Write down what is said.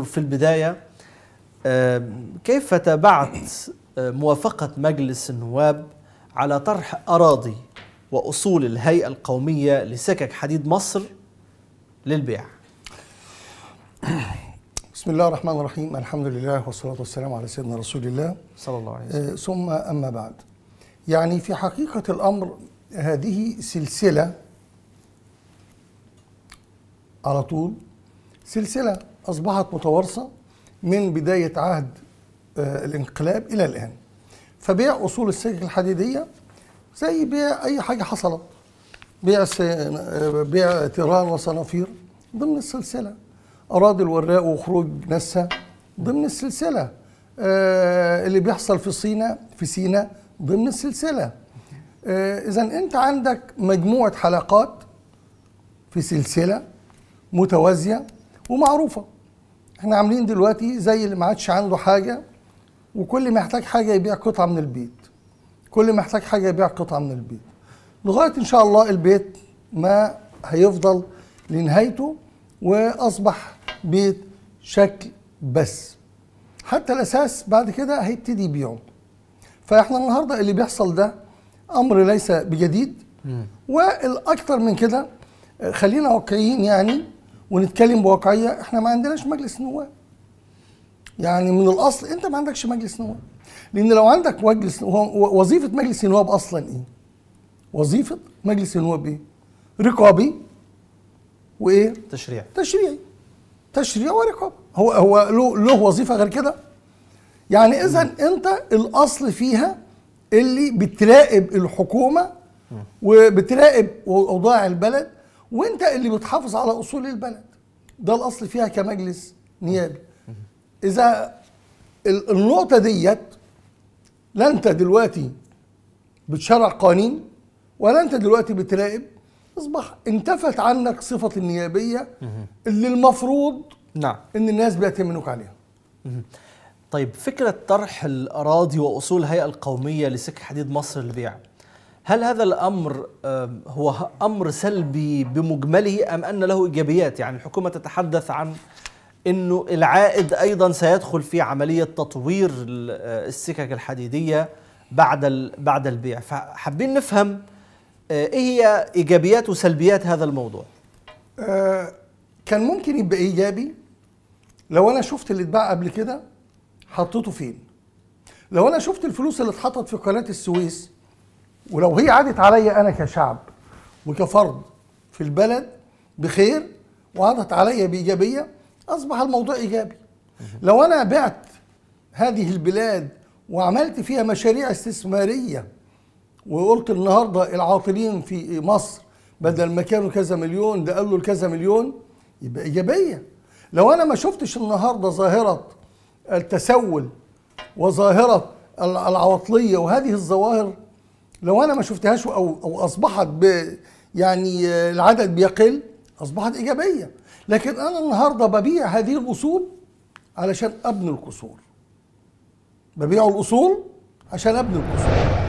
في البداية كيف تابعت موافقة مجلس النواب على طرح أراضي وأصول الهيئة القومية لسكك حديد مصر للبيع بسم الله الرحمن الرحيم الحمد لله والصلاة والسلام على سيدنا رسول الله صلى الله عليه وسلم آه، ثم أما بعد يعني في حقيقة الأمر هذه سلسلة على طول سلسلة أصبحت متوارثة من بداية عهد آه، الانقلاب إلى الآن فبيع أصول السكك الحديدية زي بيع أي حاجة حصلت بيع آه، بيع تيران وصنافير ضمن السلسلة أراضي الوراق وخروج نسا ضمن السلسلة آه، اللي بيحصل في سينا في سينا ضمن السلسلة إذا أنت عندك مجموعة حلقات في سلسلة متوازية ومعروفه احنا عاملين دلوقتي زي اللي ما عادش عنده حاجه وكل ما يحتاج حاجه يبيع قطعه من البيت كل ما يحتاج حاجه يبيع قطعه من البيت لغايه ان شاء الله البيت ما هيفضل لنهايته واصبح بيت شكل بس حتى الاساس بعد كده هيبتدي يبيعه فاحنا النهارده اللي بيحصل ده امر ليس بجديد والاكثر من كده خلينا واقعيين يعني ونتكلم بواقعيه احنا ما عندناش مجلس نواب يعني من الاصل انت ما عندكش مجلس نواب لان لو عندك مجلس وظيفه مجلس النواب اصلا ايه وظيفه مجلس النواب ايه رقابي وايه تشريع تشريعي تشريع ورقابه هو هو له له وظيفه غير كده يعني اذا انت الاصل فيها اللي بتراقب الحكومه وبتراقب اوضاع البلد وانت اللي بتحافظ على اصول البلد ده الاصل فيها كمجلس نيابي اذا النقطه ديت لا انت دلوقتي بتشرع قانون ولا انت دلوقتي بتراقب اصبح انتفت عنك صفه النيابيه اللي المفروض نعم ان الناس بيأتمنوك عليها طيب فكره طرح الاراضي واصول الهيئه القوميه لسك حديد مصر للبيع هل هذا الامر هو امر سلبي بمجمله ام ان له ايجابيات؟ يعني الحكومه تتحدث عن انه العائد ايضا سيدخل في عمليه تطوير آه، السكك الحديديه بعد بعد البيع، فحابين نفهم آه، ايه هي ايجابيات وسلبيات هذا الموضوع؟ آه، كان ممكن يبقى ايجابي لو انا شفت اللي اتباع قبل كده حطيته فين؟ لو انا شفت الفلوس اللي اتحطت في قناه السويس ولو هي عادت عليا انا كشعب وكفرد في البلد بخير وعادت عليا بايجابيه اصبح الموضوع ايجابي لو انا بعت هذه البلاد وعملت فيها مشاريع استثماريه وقلت النهارده العاطلين في مصر بدل ما كانوا كذا مليون ده قالوا كذا مليون يبقى ايجابيه لو انا ما شفتش النهارده ظاهره التسول وظاهره العواطليه وهذه الظواهر لو انا ما شفتهاش او او اصبحت ب يعني آه، العدد بيقل اصبحت ايجابيه لكن انا النهارده ببيع هذه الاصول علشان ابني القصور ببيع الاصول عشان ابني القصور